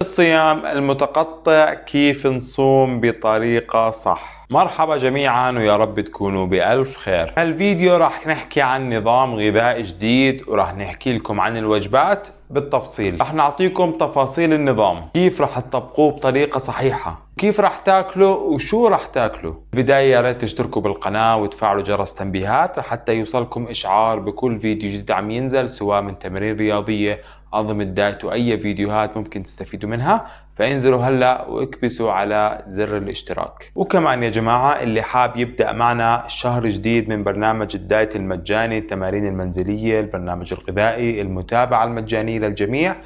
الصيام المتقطع كيف نصوم بطريقة صح مرحبا جميعا ويا رب تكونوا بألف خير هالفيديو راح نحكي عن نظام غذاء جديد وراح نحكي لكم عن الوجبات بالتفصيل راح نعطيكم تفاصيل النظام كيف راح تطبقوه بطريقة صحيحة كيف راح تاكلوا وشو راح تاكلوا بداية يا ريت تشتركوا بالقناة وتفعلوا جرس تنبيهات لحتى يوصلكم إشعار بكل فيديو جديد عم ينزل سواء من تمارين رياضية أنظمة دايت وأي فيديوهات ممكن تستفيدوا منها فانزلوا هلا واكبسوا على زر الاشتراك وكمان يا جماعة اللي حاب يبدأ معنا شهر جديد من برنامج الدايت المجاني التمارين المنزلية البرنامج الغذائي المتابعة المجانية للجميع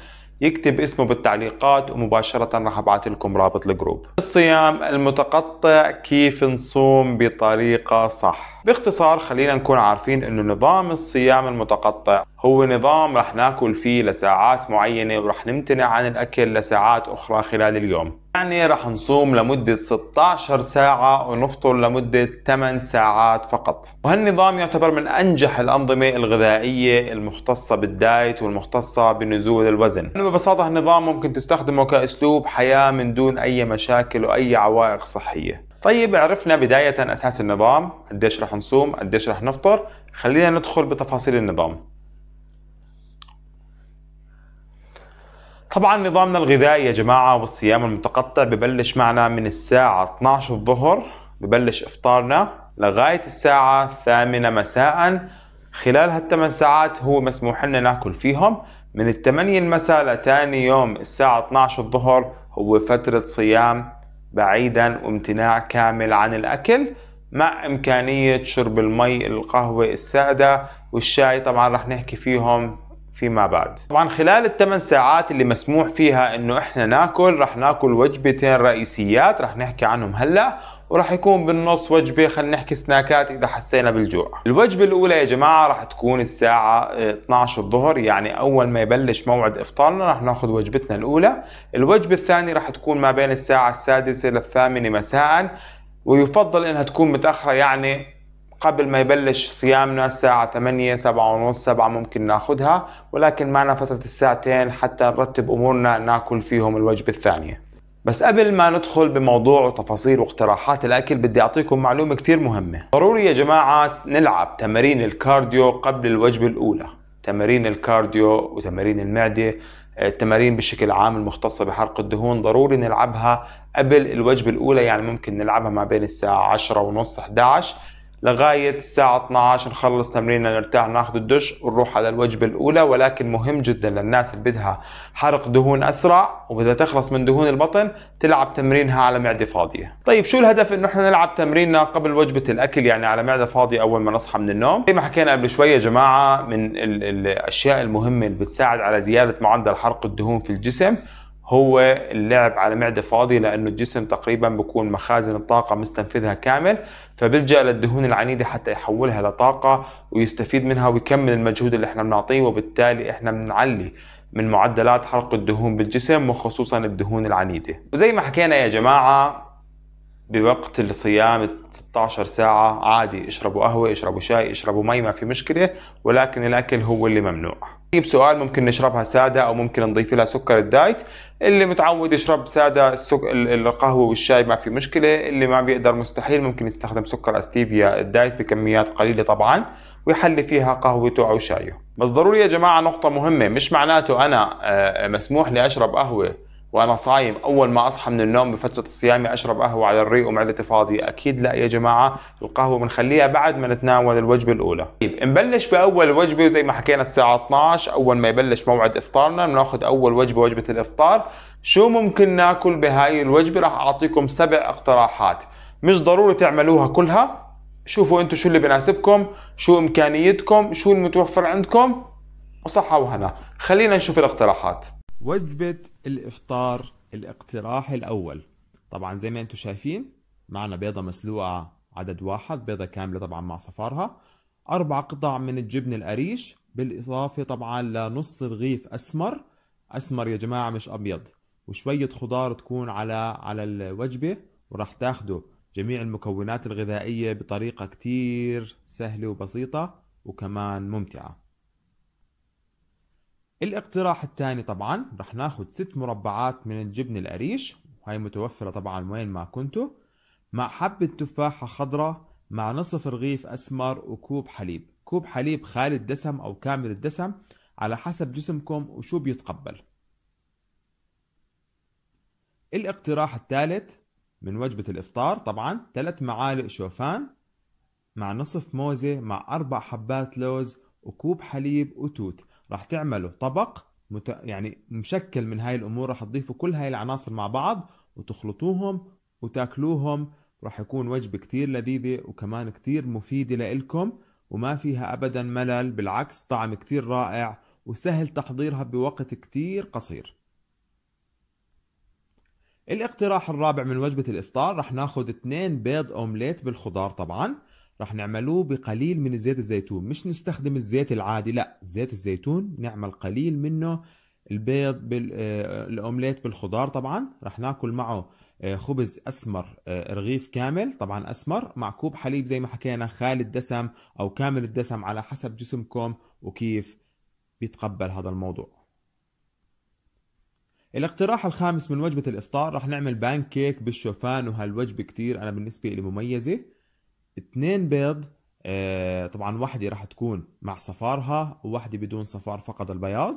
يكتب اسمه بالتعليقات ومباشرة راح ابعث لكم رابط الجروب الصيام المتقطع كيف نصوم بطريقة صح باختصار خلينا نكون عارفين انه نظام الصيام المتقطع هو نظام راح ناكل فيه لساعات معينة وراح نمتنع عن الاكل لساعات اخرى خلال اليوم يعني راح نصوم لمدة 16 ساعة ونفطر لمدة 8 ساعات فقط وهالنظام يعتبر من أنجح الأنظمة الغذائية المختصة بالدايت والمختصة بنزول الوزن لأنه يعني ببساطة هالنظام ممكن تستخدمه كأسلوب حياة من دون أي مشاكل وأي عوائق صحية طيب عرفنا بداية أساس النظام قديش رح نصوم قديش رح نفطر خلينا ندخل بتفاصيل النظام طبعا نظامنا الغذائي يا جماعة والصيام المتقطع ببلش معنا من الساعة 12 الظهر ببلش إفطارنا لغاية الساعة 8 مساء خلال هالثمان ساعات هو مسموح لنا ناكل فيهم من الثمانية المساء لتاني يوم الساعة 12 الظهر هو فترة صيام بعيدا وامتناع كامل عن الأكل مع إمكانية شرب المي القهوة السادة والشاي طبعا رح نحكي فيهم فيما بعد طبعا خلال الثمان ساعات اللي مسموح فيها انه احنا ناكل رح ناكل وجبتين رئيسيات رح نحكي عنهم هلا وراح يكون بالنص وجبة خلينا نحكي سناكات إذا حسينا بالجوع الوجبة الأولى يا جماعة راح تكون الساعة 12 الظهر يعني أول ما يبلش موعد إفطارنا راح ناخذ وجبتنا الأولى الوجبة الثانية راح تكون ما بين الساعة السادسة للثامنة مساء ويفضل إنها تكون متأخرة يعني قبل ما يبلش صيامنا الساعة 8 7 ونص 7 ممكن ناخذها ولكن معنا فترة الساعتين حتى نرتب أمورنا ناكل فيهم الوجبة الثانية بس قبل ما ندخل بموضوع وتفاصيل واقتراحات الأكل بدي أعطيكم معلومة كتير مهمة ضروري يا جماعة نلعب تمارين الكارديو قبل الوجبة الأولى تمارين الكارديو وتمارين المعدة آه، التمارين بشكل عام المختصة بحرق الدهون ضروري نلعبها قبل الوجبة الأولى يعني ممكن نلعبها ما بين الساعة 10 ونص 11 لغاية الساعة 12 نخلص تمريننا نرتاح ناخذ الدش ونروح على الوجبة الأولى ولكن مهم جدا للناس اللي بدها حرق دهون أسرع وبدها تخلص من دهون البطن تلعب تمرينها على معدة فاضية. طيب شو الهدف إنه احنا نلعب تمريننا قبل وجبة الأكل يعني على معدة فاضية أول ما نصحى من النوم؟ زي ما حكينا قبل شوي يا جماعة من الأشياء المهمة اللي بتساعد على زيادة معدل حرق الدهون في الجسم هو اللعب على معدة فاضية لأنه الجسم تقريبا بكون مخازن الطاقة مستنفذها كامل فبلجأ للدهون العنيدة حتى يحولها لطاقة ويستفيد منها ويكمل المجهود اللي احنا بنعطيه وبالتالي احنا بنعلي من معدلات حرق الدهون بالجسم وخصوصا الدهون العنيدة وزي ما حكينا يا جماعة بوقت الصيام 16 ساعة عادي اشربوا قهوة اشربوا شاي اشربوا مي ما في مشكلة ولكن الأكل هو اللي ممنوع نجيب سؤال ممكن نشربها سادة أو ممكن نضيف لها سكر الدايت اللي متعود يشرب سادة السك... القهوة والشاي ما في مشكلة اللي ما بيقدر مستحيل ممكن يستخدم سكر أستيبيا الدايت بكميات قليلة طبعا ويحلي فيها قهوته أو شايه بس ضروري يا جماعة نقطة مهمة مش معناته أنا آه، مسموح لي أشرب قهوة وانا صايم اول ما اصحى من النوم بفتره صيامي اشرب قهوه على الريق ومعدتي فاضيه اكيد لا يا جماعه القهوه بنخليها بعد ما نتناول الوجبه الاولى طيب نبلش باول وجبه وزي ما حكينا الساعه 12 اول ما يبلش موعد افطارنا بناخذ اول وجبه وجبه الافطار شو ممكن ناكل بهاي الوجبه راح اعطيكم سبع اقتراحات مش ضروري تعملوها كلها شوفوا انتم شو اللي بناسبكم شو امكانيتكم شو المتوفر عندكم وصحه وهنا خلينا نشوف الاقتراحات وجبة الإفطار الاقتراح الأول طبعا زي ما انتم شايفين معنا بيضة مسلوقة عدد واحد بيضة كاملة طبعا مع صفارها أربع قطع من الجبن القريش بالإضافة طبعا لنص رغيف أسمر أسمر يا جماعة مش أبيض وشوية خضار تكون على على الوجبة وراح تاخدوا جميع المكونات الغذائية بطريقة كتير سهلة وبسيطة وكمان ممتعة الاقتراح الثاني طبعا رح ناخد ست مربعات من الجبن القريش وهي متوفرة طبعا وين ما كنتوا مع حبة تفاحة خضراء مع نصف رغيف أسمر وكوب حليب كوب حليب خالي الدسم أو كامل الدسم على حسب جسمكم وشو بيتقبل الاقتراح الثالث من وجبة الإفطار طبعا ثلاث معالق شوفان مع نصف موزة مع أربع حبات لوز وكوب حليب وتوت راح تعمله طبق مت... يعني مشكل من هاي الامور راح تضيفوا كل هاي العناصر مع بعض وتخلطوهم وتاكلوهم راح يكون وجبه كتير لذيذه وكمان كتير مفيده لإلكم وما فيها ابدا ملل بالعكس طعم كتير رائع وسهل تحضيرها بوقت كتير قصير الاقتراح الرابع من وجبة الإفطار رح ناخذ اثنين بيض أومليت بالخضار طبعا راح نعملوه بقليل من زيت الزيتون مش نستخدم الزيت العادي لا زيت الزيتون نعمل قليل منه البيض بالاومليت آه، بالخضار طبعا راح ناكل معه آه، خبز اسمر آه، رغيف كامل طبعا اسمر مع كوب حليب زي ما حكينا خالي الدسم او كامل الدسم على حسب جسمكم وكيف بيتقبل هذا الموضوع الاقتراح الخامس من وجبة الإفطار رح نعمل بانكيك بالشوفان وهالوجبة كثير أنا بالنسبة لي مميزة اثنين بيض آه طبعا واحدة راح تكون مع صفارها وواحدة بدون صفار فقط البياض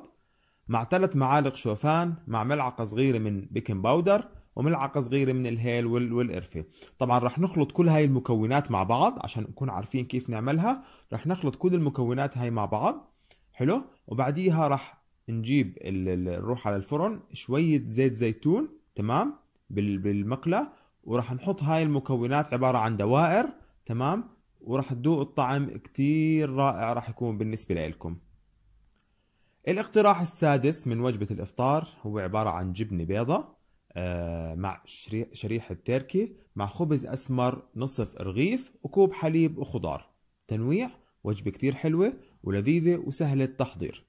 مع ثلاث معالق شوفان مع ملعقة صغيرة من بيكنج باودر وملعقة صغيرة من الهيل والقرفة طبعا رح نخلط كل هاي المكونات مع بعض عشان نكون عارفين كيف نعملها رح نخلط كل المكونات هاي مع بعض حلو وبعديها رح نجيب نروح على الفرن شوية زيت زيتون تمام بالمقلة وراح نحط هاي المكونات عبارة عن دوائر تمام وراح تذوق الطعم كتير رائع راح يكون بالنسبة لإلكم الاقتراح السادس من وجبة الإفطار هو عبارة عن جبنة بيضة آه، مع شريحة تركي مع خبز أسمر نصف رغيف وكوب حليب وخضار تنويع وجبة كتير حلوة ولذيذة وسهلة التحضير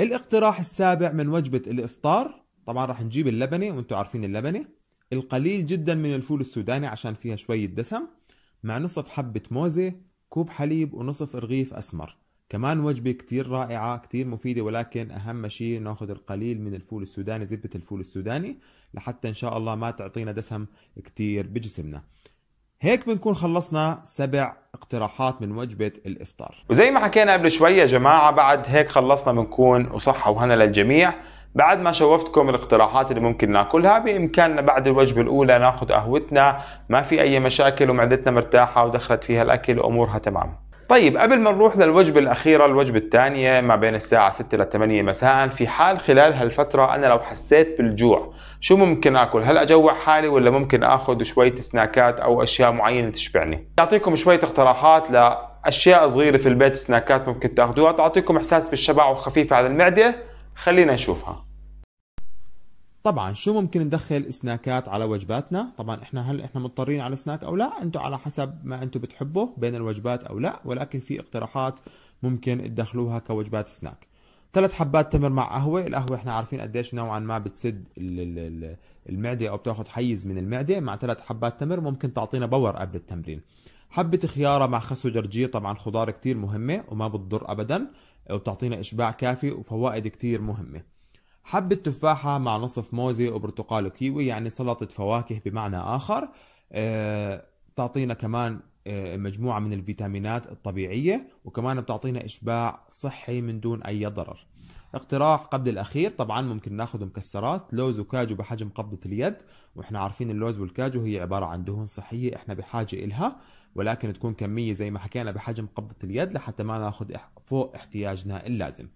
الاقتراح السابع من وجبة الإفطار طبعا راح نجيب اللبنة وانتم عارفين اللبنة القليل جدا من الفول السوداني عشان فيها شوية دسم مع نصف حبة موزة كوب حليب ونصف رغيف أسمر كمان وجبة كتير رائعة كتير مفيدة ولكن أهم شيء ناخذ القليل من الفول السوداني زبدة الفول السوداني لحتى إن شاء الله ما تعطينا دسم كتير بجسمنا هيك بنكون خلصنا سبع اقتراحات من وجبة الإفطار وزي ما حكينا قبل شوي يا جماعة بعد هيك خلصنا بنكون وصحة وهنا للجميع بعد ما شوفتكم الاقتراحات اللي ممكن ناكلها بامكاننا بعد الوجبه الاولى ناخذ قهوتنا ما في اي مشاكل ومعدتنا مرتاحه ودخلت فيها الاكل وامورها تمام طيب قبل ما نروح للوجبة الأخيرة الوجبة الثانية ما بين الساعة 6 إلى 8 مساء في حال خلال هالفترة أنا لو حسيت بالجوع شو ممكن آكل هل أجوع حالي ولا ممكن آخذ شوية سناكات أو أشياء معينة تشبعني أعطيكم شوية اقتراحات لأشياء صغيرة في البيت سناكات ممكن تاخذوها تعطيكم إحساس بالشبع وخفيفة على المعدة خلينا نشوفها طبعا شو ممكن ندخل سناكات على وجباتنا طبعا احنا هل احنا مضطرين على سناك او لا انتم على حسب ما انتم بتحبوا بين الوجبات او لا ولكن في اقتراحات ممكن تدخلوها كوجبات سناك ثلاث حبات تمر مع قهوه القهوه احنا عارفين قديش نوعا ما بتسد المعده او بتاخذ حيز من المعده مع ثلاث حبات تمر ممكن تعطينا باور قبل التمرين حبة خيارة مع خس وجرجير طبعا خضار كثير مهمة وما بتضر أبدا وبتعطينا اشباع كافي وفوائد كتير مهمه حبة تفاحة مع نصف موزة وبرتقال وكيوي يعني سلطة فواكه بمعنى آخر آه، تعطينا كمان آه، مجموعة من الفيتامينات الطبيعية وكمان بتعطينا إشباع صحي من دون أي ضرر اقتراح قبل الأخير طبعا ممكن ناخذ مكسرات لوز وكاجو بحجم قبضة اليد وإحنا عارفين اللوز والكاجو هي عبارة عن دهون صحية إحنا بحاجة إلها ولكن تكون كمية زي ما حكينا بحجم قبضة اليد لحتى ما ناخذ فوق احتياجنا اللازم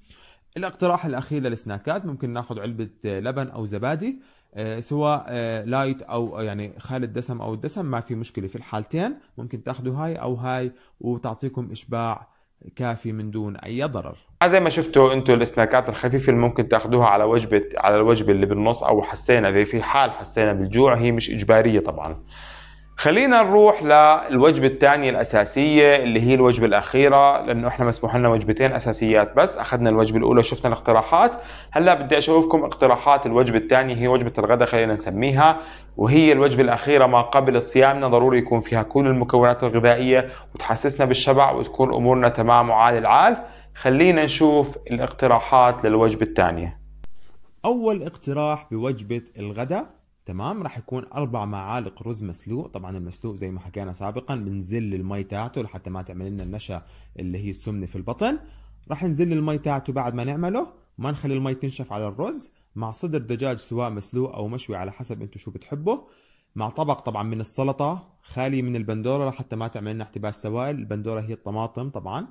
الاقتراح الأخير للسناكات ممكن ناخذ علبة آه، لبن أو زبادي آه، سواء آه، لايت او يعني خالي الدسم او الدسم ما في مشكله في الحالتين ممكن تاخذوا هاي او هاي وتعطيكم اشباع كافي من دون اي ضرر زي ما شفتوا انتم السناكات الخفيفه اللي ممكن تاخذوها على وجبه على الوجبه اللي بالنص او حسينا اذا في حال حسينا بالجوع هي مش اجباريه طبعا خلينا نروح للوجبة الثانية الأساسية اللي هي الوجبة الأخيرة لأنه إحنا مسموح لنا وجبتين أساسيات بس أخذنا الوجبة الأولى وشفنا الاقتراحات هلا بدي أشوفكم اقتراحات الوجبة الثانية هي وجبة الغداء خلينا نسميها وهي الوجبة الأخيرة ما قبل صيامنا ضروري يكون فيها كل المكونات الغذائية وتحسسنا بالشبع وتكون أمورنا تمام وعال العال خلينا نشوف الاقتراحات للوجبة الثانية أول اقتراح بوجبة الغداء تمام راح يكون اربع معالق رز مسلوق طبعا المسلوق زي ما حكينا سابقا بنزل المي تاعته لحتى ما تعمل لنا النشا اللي هي السمنه في البطن راح نزل المي تاعته بعد ما نعمله ما نخلي المي تنشف على الرز مع صدر دجاج سواء مسلوق او مشوي على حسب انتم شو بتحبوا مع طبق طبعا من السلطه خالي من البندوره لحتى ما تعمل لنا احتباس سوائل البندوره هي الطماطم طبعا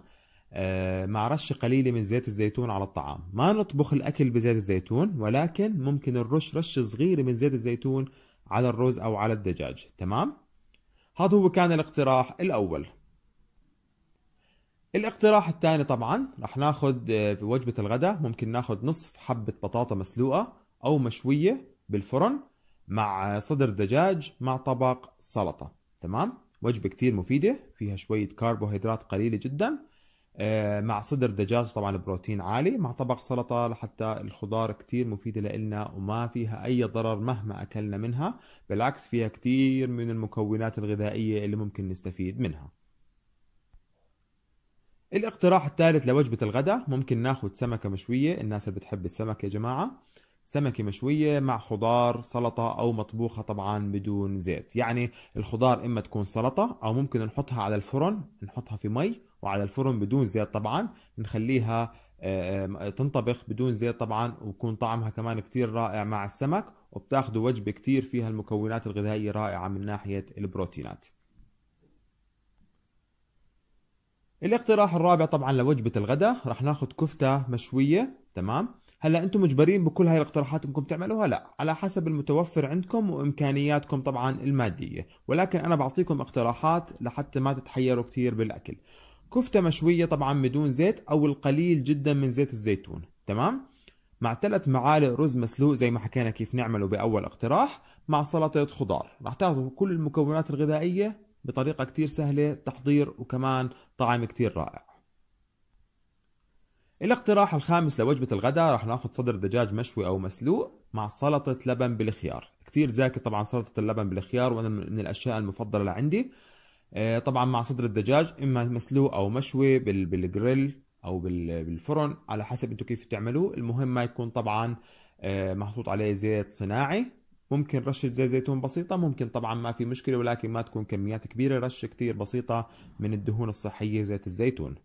آه، مع رش قليلة من زيت الزيتون على الطعام ما نطبخ الأكل بزيت الزيتون ولكن ممكن نرش رش صغيرة من زيت الزيتون على الرز أو على الدجاج تمام؟ هذا هو كان الاقتراح الأول الاقتراح الثاني طبعا رح ناخذ آه، بوجبة الغداء ممكن ناخذ نصف حبة بطاطا مسلوقة أو مشوية بالفرن مع صدر دجاج مع طبق سلطة تمام؟ وجبة كتير مفيدة فيها شوية كربوهيدرات قليلة جدا آه، مع صدر دجاج طبعا البروتين عالي مع طبق سلطة حتى الخضار كتير مفيدة لإلنا وما فيها أي ضرر مهما أكلنا منها بالعكس فيها كتير من المكونات الغذائية اللي ممكن نستفيد منها الاقتراح الثالث لوجبة الغداء ممكن ناخد سمكة مشوية الناس اللي بتحب السمك يا جماعة سمكة مشوية مع خضار سلطة أو مطبوخة طبعا بدون زيت يعني الخضار إما تكون سلطة أو ممكن نحطها على الفرن نحطها في مي وعلى الفرن بدون زيت طبعا نخليها آه، آه، تنطبخ بدون زيت طبعا ويكون طعمها كمان كتير رائع مع السمك وبتاخذوا وجبة كتير فيها المكونات الغذائية رائعة من ناحية البروتينات الاقتراح الرابع طبعا لوجبة الغداء رح ناخذ كفتة مشوية تمام هلا انتم مجبرين بكل هاي الاقتراحات انكم تعملوها لا على حسب المتوفر عندكم وامكانياتكم طبعا الماديه ولكن انا بعطيكم اقتراحات لحتى ما تتحيروا كثير بالاكل كفتة مشوية طبعا بدون زيت أو القليل جدا من زيت الزيتون تمام مع ثلاث معالق رز مسلوق زي ما حكينا كيف نعمله بأول اقتراح مع سلطة خضار رح تاخذوا كل المكونات الغذائية بطريقة كتير سهلة تحضير وكمان طعم كتير رائع الاقتراح الخامس لوجبة الغداء رح ناخذ صدر دجاج مشوي أو مسلوق مع سلطة لبن بالخيار كتير زاكي طبعا سلطة اللبن بالخيار وأنا من الأشياء المفضلة لعندي آه، طبعا مع صدر الدجاج اما مسلوق او مشوي بالجريل او بالفرن على حسب انتم كيف بتعملوه المهم ما يكون طبعا آه، محطوط عليه زيت صناعي ممكن رشة زيت زيتون بسيطة ممكن طبعا ما في مشكلة ولكن ما تكون كميات كبيرة رشة كتير بسيطة من الدهون الصحية زيت الزيتون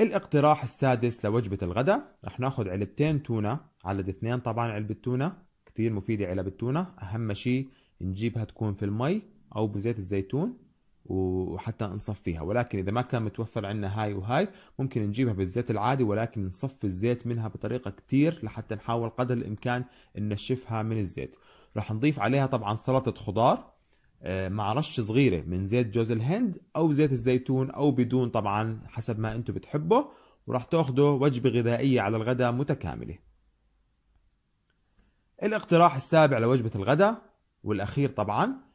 الاقتراح السادس لوجبة الغداء رح ناخذ علبتين تونة عدد اثنين طبعا علبة تونة كتير مفيدة علب التونة أهم شيء نجيبها تكون في المي او بزيت الزيتون وحتى نصفيها ولكن اذا ما كان متوفر عندنا هاي وهاي ممكن نجيبها بالزيت العادي ولكن نصفي الزيت منها بطريقه كثير لحتى نحاول قدر الامكان ننشفها من الزيت راح نضيف عليها طبعا سلطه خضار آه، مع رشه صغيره من زيت جوز الهند او زيت الزيتون او بدون طبعا حسب ما انتم بتحبوا وراح تاخذوا وجبه غذائيه على الغداء متكامله الاقتراح السابع لوجبه الغداء والاخير طبعا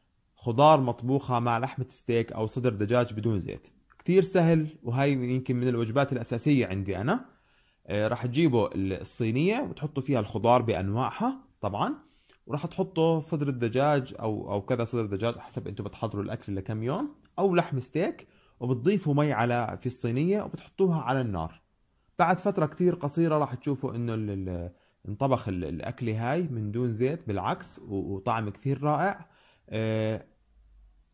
خضار مطبوخة مع لحمة ستيك أو صدر دجاج بدون زيت كتير سهل وهي يمكن من الوجبات الأساسية عندي أنا آه، راح تجيبوا الصينية وتحطوا فيها الخضار بأنواعها طبعا وراح تحطوا صدر الدجاج أو أو كذا صدر دجاج حسب أنتم بتحضروا الأكل لكم يوم أو لحم ستيك وبتضيفوا مي على في الصينية وبتحطوها على النار بعد فترة كتير قصيرة راح تشوفوا إنه انطبخ الأكلة هاي من دون زيت بالعكس وطعم كثير رائع آه،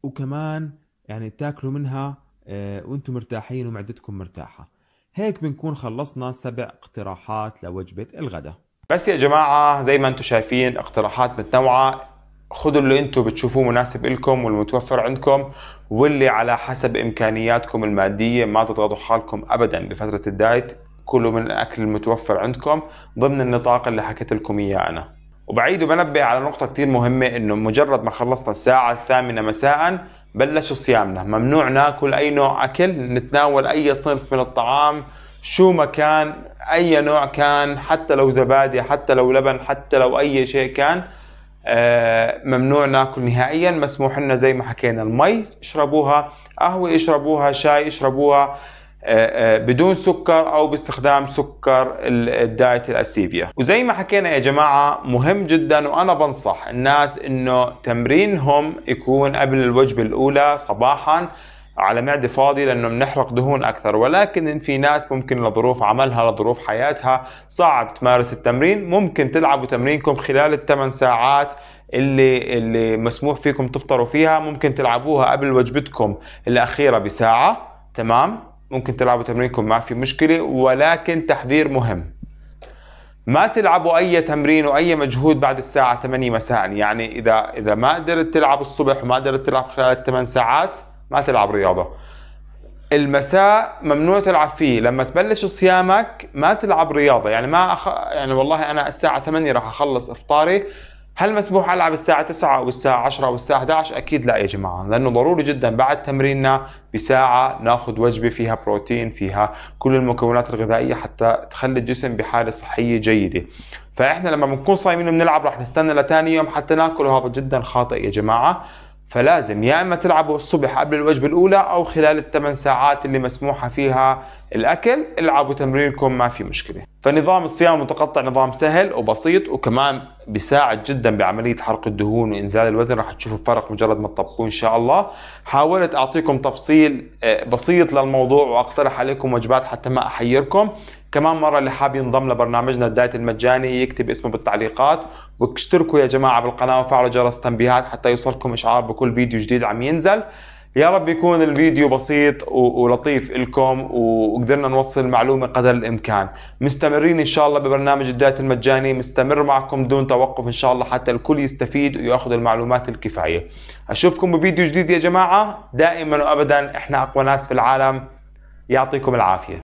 وكمان يعني تاكلوا منها آه، وانتم مرتاحين ومعدتكم مرتاحة هيك بنكون خلصنا سبع اقتراحات لوجبة الغداء بس يا جماعة زي ما انتم شايفين اقتراحات متنوعة خذوا اللي انتم بتشوفوه مناسب لكم والمتوفر عندكم واللي على حسب امكانياتكم المادية ما تضغطوا حالكم ابدا بفترة الدايت كله من الاكل المتوفر عندكم ضمن النطاق اللي حكيت لكم اياه انا وبعيد وبنبه على نقطة كتير مهمة انه مجرد ما خلصنا الساعة الثامنة مساء بلش صيامنا ممنوع ناكل اي نوع اكل نتناول اي صنف من الطعام شو ما كان اي نوع كان حتى لو زبادي حتى لو لبن حتى لو اي شيء كان آه، ممنوع ناكل نهائيا مسموح لنا زي ما حكينا المي اشربوها قهوة اشربوها شاي اشربوها آه، آه، بدون سكر او باستخدام سكر الدايت الاسيفيا وزي ما حكينا يا جماعه مهم جدا وانا بنصح الناس انه تمرينهم يكون قبل الوجبه الاولى صباحا على معده فاضيه لانه بنحرق دهون اكثر ولكن في ناس ممكن لظروف عملها لظروف حياتها صعب تمارس التمرين ممكن تلعبوا تمرينكم خلال الثمان ساعات اللي اللي مسموح فيكم تفطروا فيها ممكن تلعبوها قبل وجبتكم الاخيره بساعه تمام ممكن تلعبوا تمرينكم ما في مشكله ولكن تحذير مهم ما تلعبوا اي تمرين واي مجهود بعد الساعه 8 مساء يعني اذا اذا ما قدرت تلعب الصبح وما قدرت تلعب خلال 8 ساعات ما تلعب رياضه المساء ممنوع تلعب فيه لما تبلش صيامك ما تلعب رياضه يعني ما أخ... يعني والله انا الساعه 8 راح اخلص افطاري هل مسموح العب الساعه 9 او الساعه 10 او الساعه 11 اكيد لا يا جماعه لانه ضروري جدا بعد تمريننا بساعه ناخذ وجبه فيها بروتين فيها كل المكونات الغذائيه حتى تخلي الجسم بحاله صحيه جيده فاحنا لما بنكون صايمين وبنلعب رح نستنى لثاني يوم حتى ناكل وهذا جدا خاطئ يا جماعه فلازم يا اما تلعبوا الصبح قبل الوجبه الاولى او خلال الثمان ساعات اللي مسموحه فيها الاكل العبوا تمرينكم ما في مشكله فنظام الصيام المتقطع نظام سهل وبسيط وكمان بيساعد جدا بعمليه حرق الدهون وانزال الوزن راح تشوفوا فرق مجرد ما تطبقوه ان شاء الله حاولت اعطيكم تفصيل آه، بسيط للموضوع واقترح عليكم وجبات حتى ما احيركم كمان مره اللي حاب ينضم لبرنامجنا الدايت المجاني يكتب اسمه بالتعليقات واشتركوا يا جماعه بالقناه وفعلوا جرس التنبيهات حتى يوصلكم اشعار بكل فيديو جديد عم ينزل يا رب يكون الفيديو بسيط ولطيف لكم وقدرنا نوصل المعلومة قدر الإمكان مستمرين إن شاء الله ببرنامج الدايت المجاني مستمر معكم دون توقف إن شاء الله حتى الكل يستفيد ويأخذ المعلومات الكفاية أشوفكم بفيديو جديد يا جماعة دائما وأبدا إحنا أقوى ناس في العالم يعطيكم العافية